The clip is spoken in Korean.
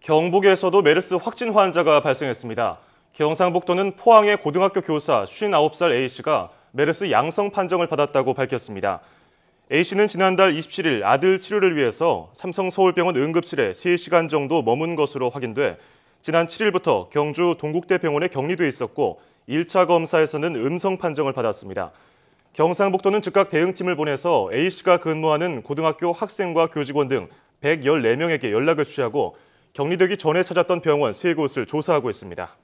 경북에서도 메르스 확진 환자가 발생했습니다. 경상북도는 포항의 고등학교 교사 59살 A씨가 메르스 양성 판정을 받았다고 밝혔습니다. A씨는 지난달 27일 아들 치료를 위해서 삼성서울병원 응급실에 3시간 정도 머문 것으로 확인돼 지난 7일부터 경주 동국대병원에 격리돼 있었고 1차 검사에서는 음성 판정을 받았습니다. 경상북도는 즉각 대응팀을 보내서 A씨가 근무하는 고등학교 학생과 교직원 등 114명에게 연락을 취하고 격리되기 전에 찾았던 병원 세 곳을 조사하고 있습니다.